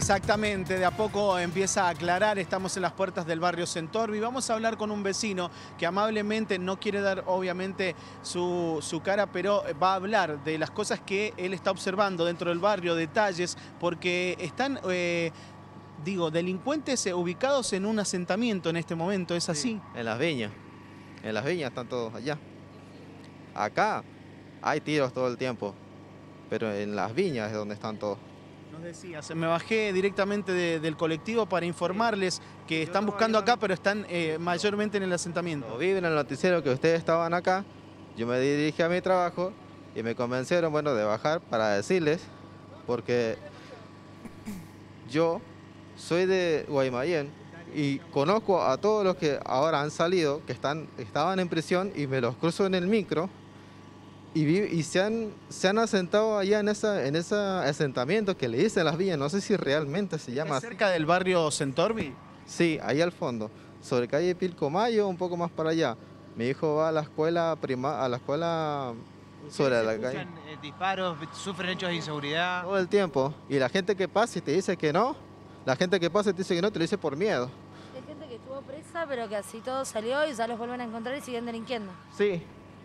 Exactamente, de a poco empieza a aclarar, estamos en las puertas del barrio Centorbi, vamos a hablar con un vecino que amablemente no quiere dar obviamente su, cara, pero va a hablar de las cosas que él está observando dentro del barrio, detalles, porque están, eh, digo, delincuentes eh, ubicados en un asentamiento en este momento, ¿es así? en las viñas, en las viñas están todos allá. Acá hay tiros todo el tiempo, pero en las viñas es donde están todos me bajé directamente del colectivo para informarles que están buscando acá, pero están eh, mayormente en el asentamiento. Viven en el noticiero que ustedes estaban acá, yo me dirigí a mi trabajo y me convencieron, bueno, de bajar para decirles, porque yo soy de Guaymallén y conozco a todos los que ahora han salido, que están, estaban en prisión y me los cruzo en el micro y, se, han, asentado allá en, esa, en ese asentamiento que le dicen las villas, no sé si realmente se llama. ¿Es cerca del barrio Centorbi? Sí, ahí al fondo, sobre calle Pilcomayo, un poco más para allá. Mi hijo va a la escuela prima, a la escuela sobre la calle. Eh, disparos, sufren hechos de inseguridad. Todo el tiempo. Y la gente que pasa y te dice que no, la gente que pasa y te dice que no, te lo dice por miedo. Hay gente que estuvo presa, pero que así todo salió y ya los vuelven a encontrar y siguen delinquiendo. Sí,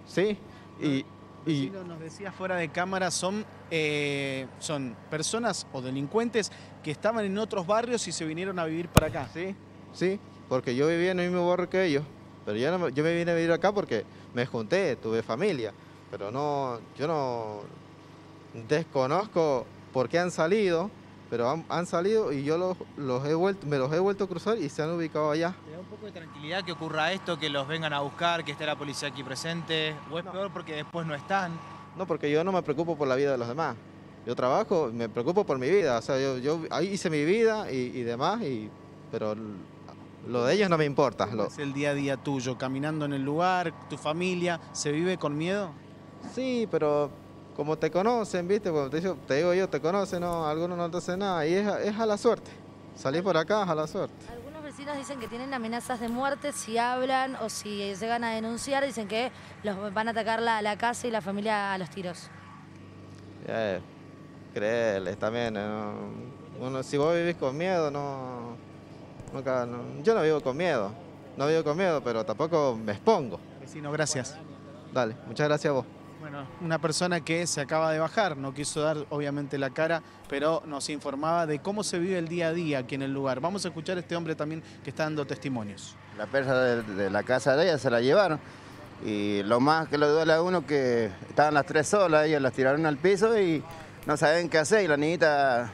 sí. Y, y nos decías fuera de cámara, son, eh, son personas o delincuentes que estaban en otros barrios y se vinieron a vivir para acá. Sí, sí, porque yo vivía en el mismo barrio que ellos, pero yo, yo me vine a vivir acá porque me junté, tuve familia, pero no, yo no desconozco por qué han salido, pero han, salido y yo los, he vuelto, me los he vuelto a cruzar y se han ubicado allá. ¿Te da un poco de tranquilidad que ocurra esto, que los vengan a buscar, que esté la policía aquí presente? ¿O es peor porque después no están? No, porque yo no me preocupo por la vida de los demás. Yo trabajo, me preocupo por mi vida. O sea, yo, ahí hice mi vida y, demás, y, pero lo de ellos no me importa. Es el día a día tuyo, caminando en el lugar, tu familia, ¿se vive con miedo? Sí, pero como te conocen, viste, te, digo, yo, te conocen, algunos no te hacen nada, y es, a la suerte, salir por acá es a la suerte. Algunos vecinos dicen que tienen amenazas de muerte si hablan o si llegan a denunciar, dicen que los van a atacar la, casa y la familia a los tiros. Eh, creerles también, eh, Uno, si vos vivís con miedo, no, yo no vivo con miedo, no vivo con miedo, pero tampoco me expongo. Vecino, gracias. Dale, muchas gracias a vos. Bueno, una persona que se acaba de bajar, no quiso dar obviamente la cara, pero nos informaba de cómo se vive el día a día aquí en el lugar. Vamos a escuchar a este hombre también que está dando testimonios. La perra de, la casa de ella se la llevaron y lo más que le duele a uno que estaban las tres solas, ellas las tiraron al piso y no saben qué hacer y la niñita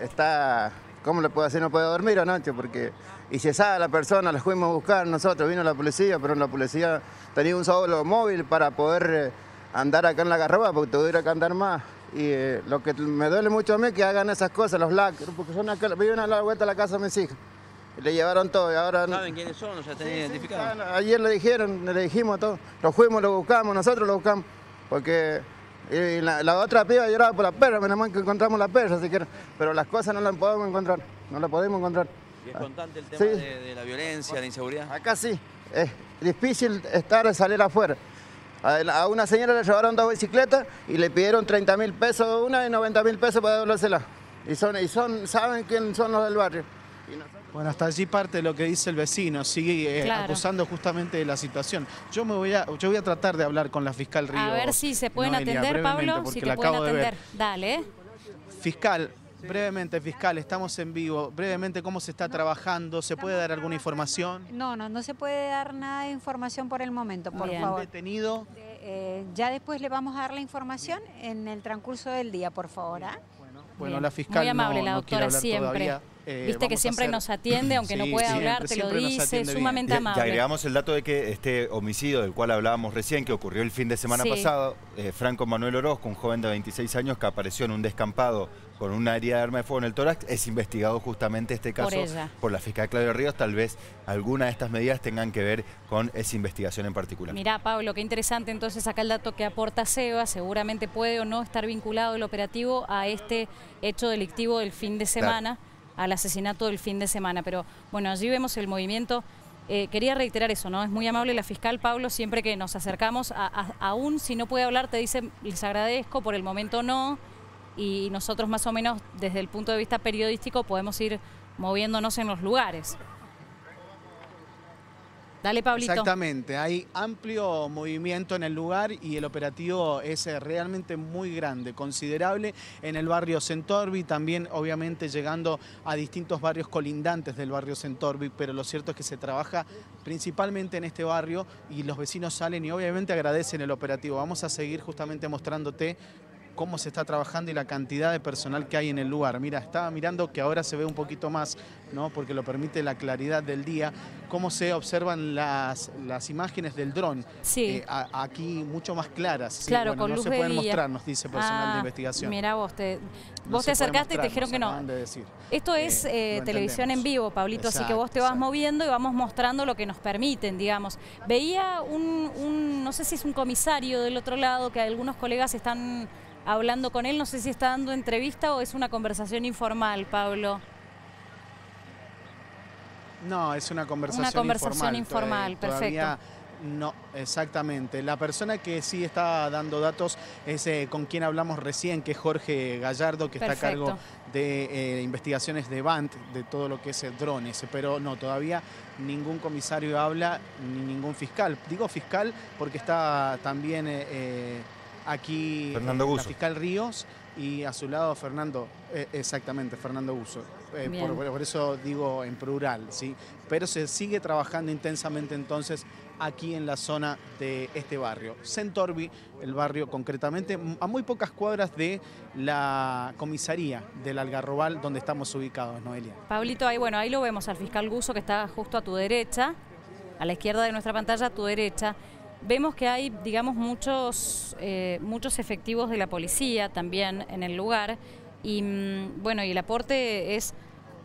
está, ¿cómo le puedo hacer? No puede dormir anoche porque... Y se sabe la persona, la fuimos a buscar nosotros, vino la policía, pero la policía tenía un solo móvil para poder eh, andar acá en la garroba porque tuviera que andar más. Y eh, lo que me duele mucho a mí es que hagan esas cosas, los lacros. porque son acá, viven a la vuelta a la casa de mis hijos le llevaron todo y ahora... ¿Saben quiénes son? ¿O sea, han identificado ayer le dijeron, le dijimos todo. lo fuimos, lo buscamos, nosotros lo buscamos. Porque la, otra piba lloraba por la perra, menos mal que encontramos la perra, si Pero las cosas no las podemos encontrar, no las podemos encontrar. Y es constante el ah, tema de, la violencia, la inseguridad. Acá sí, es difícil estar salir afuera. A una señora le llevaron dos bicicletas y le pidieron 30 mil pesos una y 90 mil pesos para devolvérsela. Y son, y son, saben quién son los del barrio. Bueno, hasta allí parte lo que dice el vecino, sigue eh, acusando justamente de la situación. Yo me voy a, yo voy a tratar de hablar con la fiscal Río. A ver si se pueden atender, Pablo, si te pueden atender. Dale. Fiscal, Brevemente, fiscal, estamos en vivo. Brevemente, ¿cómo se está trabajando? ¿Se puede dar alguna información? No, no, no se puede dar nada de información por el momento, por Bien. favor. detenido? Eh, ya después le vamos a dar la información en el transcurso del día, por favor. ¿ah? Bueno, bueno la fiscal Muy amable, la doctora siempre. Eh, Viste que siempre nos atiende, aunque no pueda hablar, te lo dice, sumamente amable. Y, agregamos el dato de que este homicidio del cual hablábamos recién, que ocurrió el fin de semana pasado, eh, Franco Manuel Orozco, un joven de 26 años que apareció en un descampado con una herida de arma de fuego en el tórax, es investigado justamente este caso por, la fiscal Claudia Ríos. Tal vez alguna de estas medidas tengan que ver con esa investigación en particular. Mirá, Pablo, qué interesante entonces acá el dato que aporta Seba. Seguramente puede o no estar vinculado el operativo a este hecho delictivo del fin de semana, al asesinato del fin de semana. Pero bueno, allí vemos el movimiento eh, quería reiterar eso, ¿no? Es muy amable la fiscal Pablo, siempre que nos acercamos, aún si no puede hablar, te dice, les agradezco, por el momento no y nosotros más o menos desde el punto de vista periodístico podemos ir moviéndonos en los lugares. Dale, Pablito. Exactamente, hay amplio movimiento en el lugar y el operativo es eh, realmente muy grande, considerable en el barrio Centorbi, también obviamente llegando a distintos barrios colindantes del barrio Centorbi, pero lo cierto es que se trabaja principalmente en este barrio y los vecinos salen y obviamente agradecen el operativo. Vamos a seguir justamente mostrándote cómo se está trabajando y la cantidad de personal que hay en el lugar. Mira, estaba mirando que ahora se ve un poquito más, ¿no? porque lo permite la claridad del día, cómo se observan las, las imágenes del dron. Sí. Eh, aquí mucho más claras. Sí, claro, no se pueden mostrar, nos dice personal de ah, investigación. Mira vos, te, vos te acercaste y te dijeron que no. Esto eh, es eh, televisión en vivo, Pablito, así que vos te vas moviendo y vamos mostrando lo que nos permiten, digamos. Veía un, no sé si es un comisario del otro lado, que algunos colegas están hablando con él. No sé si está dando entrevista o es una conversación informal, Pablo. No, es una conversación informal. Una conversación informal, perfecto. no, exactamente. La persona que sí está dando datos es eh, con quien hablamos recién, que es Jorge Gallardo, que está a cargo de eh, investigaciones de BANT, de todo lo que es eh, drones. Pero no, todavía ningún comisario habla, ni ningún fiscal. Digo fiscal porque está también aquí Fernando fiscal Ríos y a su lado Fernando, eh, exactamente, Fernando Buso. Eh, por, eso digo en plural, ¿sí? Pero se sigue trabajando intensamente entonces aquí en la zona de este barrio. Centorbi, el barrio concretamente, a muy pocas cuadras de la comisaría del Algarrobal donde estamos ubicados, Noelia. Pablito, ahí, bueno, ahí lo vemos al fiscal Guso que está justo a tu derecha, a la izquierda de nuestra pantalla, a tu derecha. Vemos que hay, digamos, muchos, eh, muchos efectivos de la policía también en el lugar y, mm, bueno, y el aporte es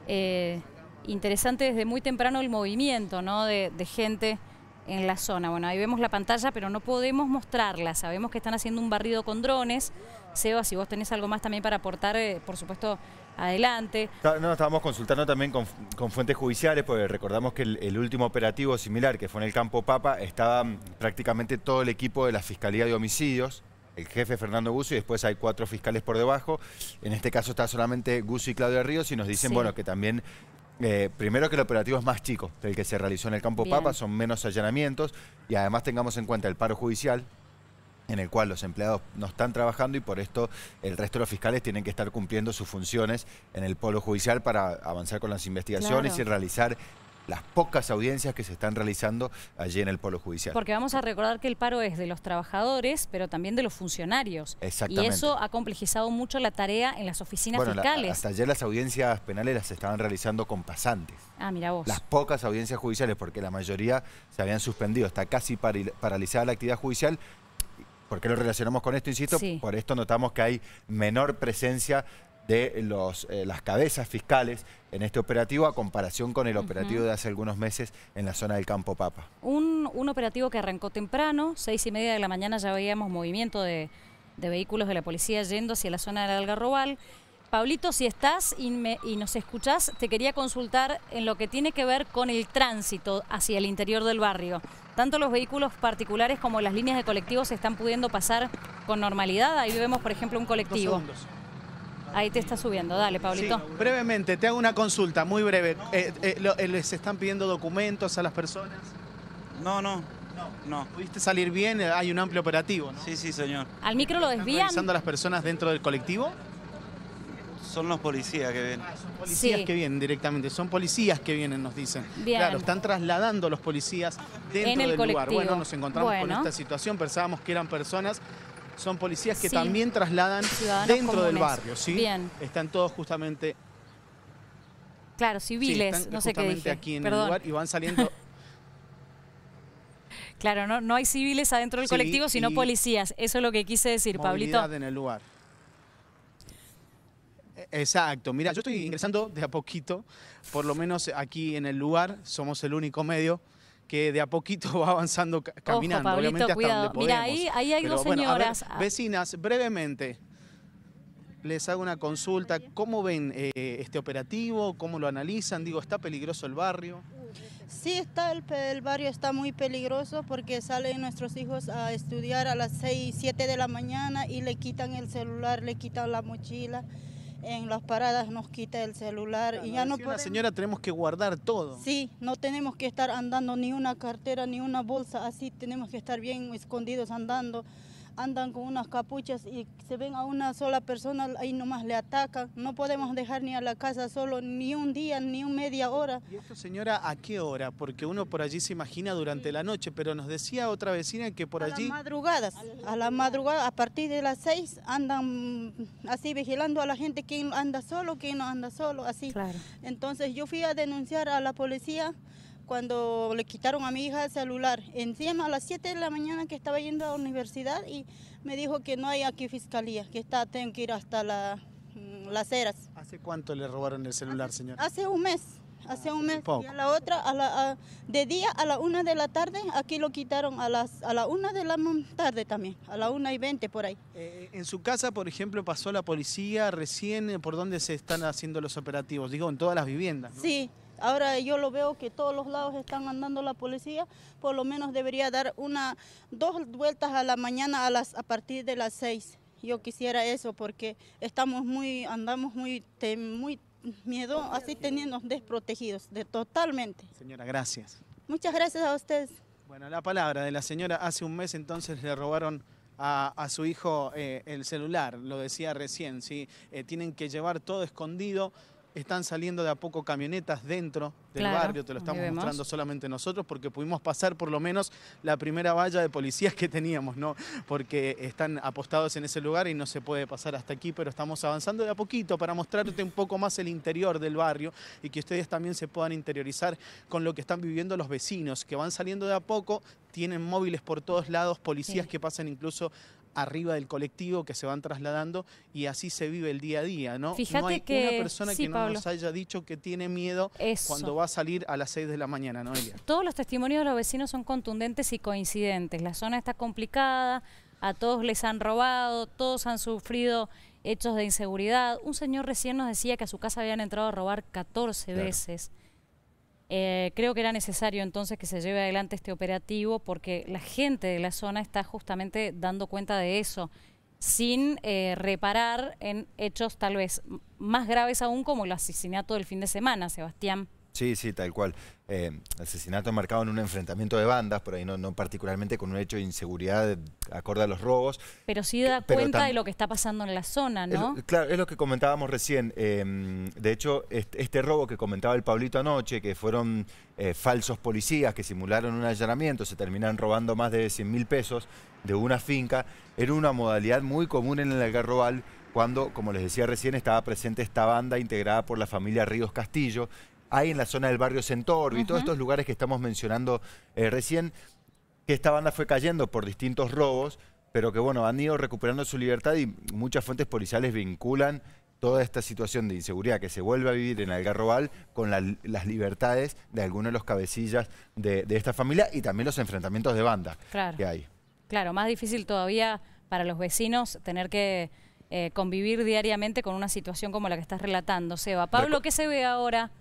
eh, interesante desde muy temprano el movimiento ¿no? de, de gente en la zona. Bueno, ahí vemos la pantalla, pero no podemos mostrarla. Sabemos que están haciendo un barrido con drones, Seba, si vos tenés algo más también para aportar, eh, por supuesto, adelante. No, estábamos consultando también con, fuentes judiciales, porque recordamos que el, último operativo similar, que fue en el Campo Papa, estaba mm, prácticamente todo el equipo de la Fiscalía de Homicidios, el jefe Fernando Gusso y después hay cuatro fiscales por debajo. En este caso está solamente Gusso y Claudio Ríos y nos dicen, bueno, que también eh, primero que el operativo es más chico del que se realizó en el Campo Papa, son menos allanamientos y además tengamos en cuenta el paro judicial, en el cual los empleados no están trabajando y por esto el resto de los fiscales tienen que estar cumpliendo sus funciones en el polo judicial para avanzar con las investigaciones y realizar las pocas audiencias que se están realizando allí en el Polo Judicial. Porque vamos a recordar que el paro es de los trabajadores, pero también de los funcionarios. Exactamente. Y eso ha complejizado mucho la tarea en las oficinas fiscales. hasta ayer las audiencias penales las estaban realizando con pasantes. Ah, mira vos. Las pocas audiencias judiciales, porque la mayoría se habían suspendido. Está casi paralizada la actividad judicial ¿Por qué lo relacionamos con esto? Insisto, por esto notamos que hay menor presencia de los, eh, las cabezas fiscales en este operativo a comparación con el operativo de hace algunos meses en la zona del Campo Papa. Un, operativo que arrancó temprano, seis y media de la mañana ya veíamos movimiento de, de vehículos de la policía yendo hacia la zona del Algarrobal. Pablito, si estás y, nos escuchás, te quería consultar en lo que tiene que ver con el tránsito hacia el interior del barrio. Tanto los vehículos particulares como las líneas de colectivos se están pudiendo pasar con normalidad. Ahí vemos, por ejemplo, un colectivo. Ahí te está subiendo, dale, Pablito. brevemente, te hago una consulta, muy breve. Eh, eh, eh, ¿Les están pidiendo documentos a las personas? No, no, no. ¿Pudiste salir bien? Hay un amplio operativo, ¿no? Sí, sí, señor. ¿Al micro lo desvían? ¿Están revisando a las personas dentro del colectivo? Son los policías que vienen. Ah, son policías que vienen directamente, son policías que vienen, nos dicen. Claro, están trasladando los policías dentro del lugar. Bueno, nos encontramos con esta situación, pensábamos que eran personas son policías que también trasladan dentro del barrio, ¿sí? Están todos justamente... Claro, civiles, no sé qué aquí en el lugar y van saliendo... claro, no, no hay civiles adentro del colectivo, sino policías. Eso es lo que quise decir, Pablito. en el lugar. Exacto, mira, yo estoy ingresando de a poquito, por lo menos aquí en el lugar, somos el único medio que de a poquito va avanzando caminando, obviamente hasta donde podemos. Mira, ahí, hay dos señoras. Ah. vecinas, brevemente, les hago una consulta. ¿Cómo ven eh, este operativo? ¿Cómo lo analizan? Digo, ¿está peligroso el barrio? Sí, está el, el, barrio está muy peligroso porque salen nuestros hijos a estudiar a las 6, 7 de la mañana y le quitan el celular, le quitan la mochila en las paradas nos quita el celular y ya no La señora tenemos que guardar todo. Sí, no tenemos que estar andando ni una cartera ni una bolsa así, tenemos que estar bien escondidos andando andan con unas capuchas y se ven a una sola persona, ahí nomás le atacan. No podemos dejar ni a la casa solo, ni un día, ni un media hora. ¿Y esto, señora, a qué hora? Porque uno por allí se imagina durante la noche, pero nos decía otra vecina que por a allí... Las madrugadas, a la madrugada, a partir de las seis andan así vigilando a la gente, quién anda solo, quién no anda solo, así. Entonces yo fui a denunciar a la policía cuando le quitaron a mi hija el celular. Encima a las 7 de la mañana que estaba yendo a la universidad y me dijo que no hay aquí fiscalía, que está, tengo que ir hasta la, mm, las eras. ¿Hace cuánto le robaron el celular, señor señora? Hace un mes, hace ah, un mes. Y a la otra, de día a la una de la tarde, aquí lo quitaron a las a la una de la tarde también, a la una y 20 por ahí. Eh, eh, en su casa, por ejemplo, pasó la policía recién, eh, ¿por dónde se están haciendo los operativos? Digo, en todas las viviendas. Sí, Ahora yo lo veo que todos los lados están andando la policía, por lo menos debería dar una, dos vueltas a la mañana a, las, a partir de las seis. Yo quisiera eso porque estamos muy, andamos muy, muy miedo, así teniendo desprotegidos, de, totalmente. Señora, gracias. Muchas gracias a ustedes. Bueno, la palabra de la señora, hace un mes entonces le robaron a, su hijo eh, el celular, lo decía recién, ¿sí? Eh, tienen que llevar todo escondido están saliendo de a poco camionetas dentro del barrio, te lo estamos mostrando solamente nosotros porque pudimos pasar por lo menos la primera valla de policías que teníamos, ¿no? Porque están apostados en ese lugar y no se puede pasar hasta aquí, pero estamos avanzando de a poquito para mostrarte un poco más el interior del barrio y que ustedes también se puedan interiorizar con lo que están viviendo los vecinos, que van saliendo de a poco, tienen móviles por todos lados, policías que pasan incluso arriba del colectivo que se van trasladando y así se vive el día a día, ¿no? no hay que, una persona que no nos haya dicho que tiene miedo cuando va a salir a las 6 de la mañana, Noelia. Todos los testimonios de los vecinos son contundentes y coincidentes. La zona está complicada, a todos les han robado, todos han sufrido hechos de inseguridad. Un señor recién nos decía que a su casa habían entrado a robar 14 veces. Eh, creo que era necesario entonces que se lleve adelante este operativo porque la gente de la zona está justamente dando cuenta de eso, sin eh, reparar en hechos tal vez más graves aún como el asesinato del fin de semana, Sebastián. Sí, sí, tal cual. Eh, asesinato marcado en un enfrentamiento de bandas, por ahí no, no particularmente con un hecho de inseguridad acorde a los robos. Pero sí da cuenta de lo que está pasando en la zona, ¿no? claro, es lo que comentábamos recién. Em, de hecho, este, este, robo que comentaba el Pablito anoche, que fueron eh, falsos policías que simularon un allanamiento, se terminan robando más de 100 mil pesos de una finca, era una modalidad muy común en el Algarrobal cuando, como les decía recién, estaba presente esta banda integrada por la familia Ríos Castillo, hay en la zona del barrio Centor y todos estos lugares que estamos mencionando eh, recién, que esta banda fue cayendo por distintos robos, pero que bueno, han ido recuperando su libertad y muchas fuentes policiales vinculan toda esta situación de inseguridad que se vuelve a vivir en Algarrobal con las libertades de algunos de los cabecillas de, esta familia y también los enfrentamientos de banda que hay. Claro, más difícil todavía para los vecinos tener que eh, convivir diariamente con una situación como la que estás relatando, Seba. Pablo, ¿qué se ve ahora?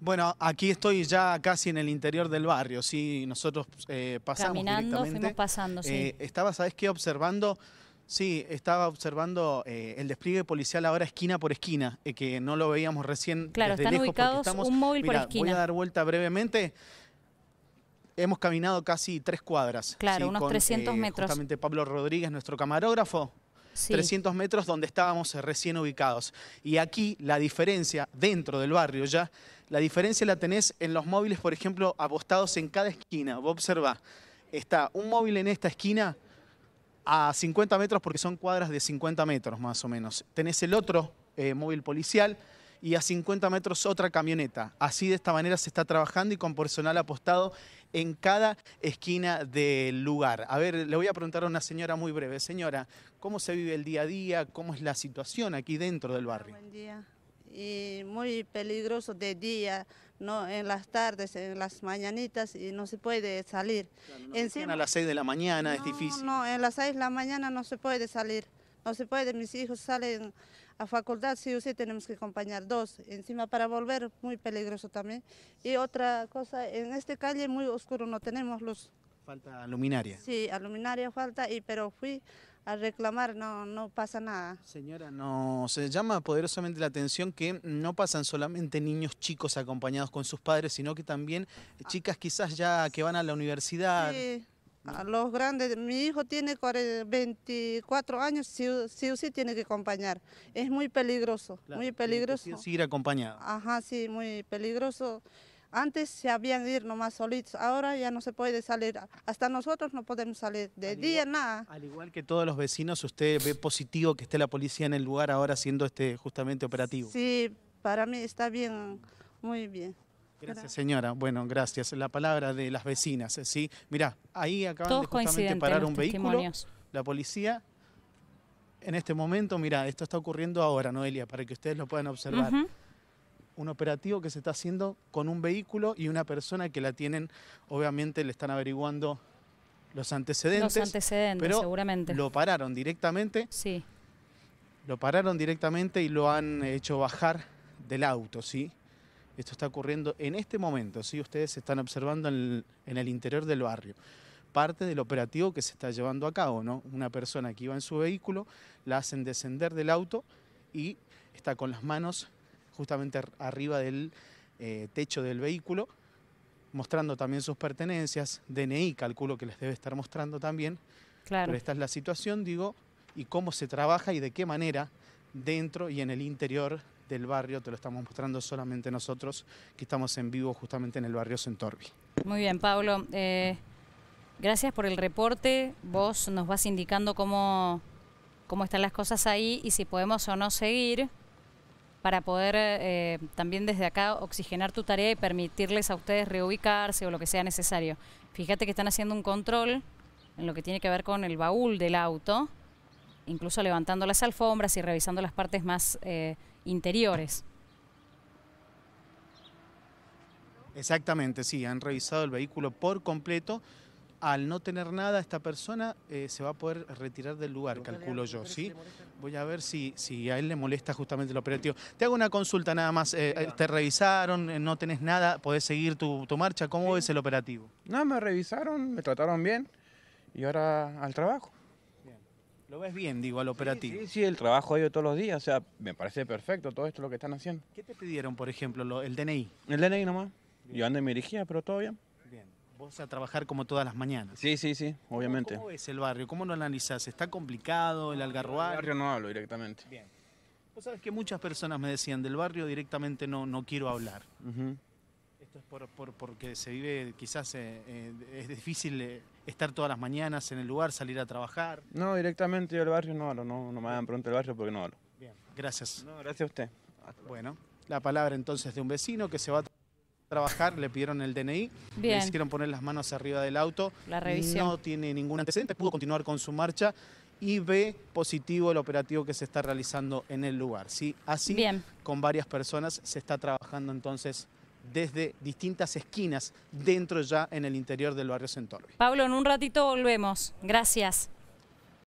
Bueno, aquí estoy ya casi en el interior del barrio, sí, nosotros eh, pasamos Caminando, directamente. pasando, sí. Eh, estaba, ¿sabes qué? Observando, sí, estaba observando eh, el despliegue policial ahora esquina por esquina, eh, que no lo veíamos recién Claro, están ubicados estamos, un móvil por esquina. Voy a dar vuelta brevemente. Hemos caminado casi tres cuadras. Claro, unos 300 metros. Exactamente, Pablo Rodríguez, nuestro camarógrafo, 300 metros donde estábamos recién ubicados. Y aquí la diferencia dentro del barrio ya la diferencia la tenés en los móviles, por ejemplo, apostados en cada esquina. Vos observá, está un móvil en esta esquina a 50 metros porque son cuadras de 50 metros más o menos. Tenés el otro eh, móvil policial y a 50 metros otra camioneta. Así de esta manera se está trabajando y con personal apostado en cada esquina del lugar. A ver, le voy a preguntar a una señora muy breve. Señora, ¿cómo se vive el día a día? ¿Cómo es la situación aquí dentro del barrio? y muy peligroso de día, no en las tardes, en las mañanitas y no se puede salir. Encima, a las 6 de la mañana es difícil. No, en las 6 de la mañana no se puede salir, no se puede, mis hijos salen a facultad sí o sí tenemos que acompañar dos, encima para volver muy peligroso también. Y otra cosa, en esta calle muy oscuro no tenemos luz. Falta luminaria. Sí, luminaria falta, y, pero fui a reclamar, no, no pasa nada. Señora, no se eh, llama poderosamente la atención que no pasan solamente niños chicos acompañados con sus padres, sino que también eh, chicas quizás ya que van a la universidad. Sí. A los grandes, mi hijo tiene 24 años, sí o sí, tiene que acompañar. Es muy peligroso, muy peligroso. sí acompañado. Ajá, sí, muy peligroso. Antes se habían ir nomás solitos, ahora ya no se puede salir. Hasta nosotros no podemos salir de día, nada. Al igual que todos los vecinos, ¿usted ve positivo que esté la policía en el lugar ahora haciendo este justamente operativo? Sí, para mí está bien, muy bien. Gracias, señora. Bueno, gracias. La palabra de las vecinas, ¿sí? Mira, ahí acaban de justamente parar un vehículo, la policía. En este momento, mira, esto está ocurriendo ahora, Noelia, para que ustedes lo puedan observar un operativo que se está haciendo con un vehículo y una persona que la tienen, obviamente le están averiguando los antecedentes. Los antecedentes, pero seguramente. Lo pararon directamente. Sí. Lo pararon directamente y lo han hecho bajar del auto, ¿sí? Esto está ocurriendo en este momento, ¿sí? Ustedes están observando en el, en el interior del barrio parte del operativo que se está llevando a cabo, ¿no? Una persona que iba en su vehículo, la hacen descender del auto y está con las manos justamente arriba del eh, techo del vehículo, mostrando también sus pertenencias, DNI calculo que les debe estar mostrando también, claro. pero esta es la situación, digo, y cómo se trabaja y de qué manera dentro y en el interior del barrio, te lo estamos mostrando solamente nosotros, que estamos en vivo justamente en el barrio Centorbi. Muy bien, Pablo, eh, gracias por el reporte, vos nos vas indicando cómo, cómo están las cosas ahí y si podemos o no seguir para poder eh, también desde acá oxigenar tu tarea y permitirles a ustedes reubicarse o lo que sea necesario. Fíjate que están haciendo un control en lo que tiene que ver con el baúl del auto, incluso levantando las alfombras y revisando las partes más eh, interiores. Exactamente, sí, han revisado el vehículo por completo al no tener nada, esta persona eh, se va a poder retirar del lugar, calculo yo, ¿sí? Voy a ver si, si a él le molesta justamente el operativo. Te hago una consulta nada más. Eh, ¿Te revisaron? Eh, ¿No tenés nada? ¿Podés seguir tu, marcha? ¿Cómo ves el operativo? No, me revisaron, me trataron bien y ahora al trabajo. Bien. Lo ves bien, digo, al operativo. Sí, sí, el trabajo yo todos los días, o sea, me parece perfecto todo esto lo que están haciendo. ¿Qué te pidieron, por ejemplo, el DNI? El DNI nomás. Yo ando en mi dirigía, pero todo bien. Vos a trabajar como todas las mañanas. Sí, sí, sí, obviamente. ¿Cómo, es el barrio? ¿Cómo lo analizás? ¿Está complicado el En El barrio no hablo directamente. Bien. Vos sabés que muchas personas me decían, del barrio directamente no, no quiero hablar. Esto es porque se vive, quizás eh, eh, es difícil eh, estar todas las mañanas en el lugar, salir a trabajar. No, directamente yo al barrio no hablo, no, me hagan pronto el barrio porque no hablo. Bien, gracias. gracias a usted. Bueno, la palabra entonces de un vecino que se va a trabajar, le pidieron el DNI, le hicieron poner las manos arriba del auto, la revisión. no tiene ningún antecedente, pudo continuar con su marcha y ve positivo el operativo que se está realizando en el lugar. ¿sí? Así, con varias personas, se está trabajando entonces desde distintas esquinas dentro ya en el interior del barrio Centorbi. Pablo, en un ratito volvemos. Gracias.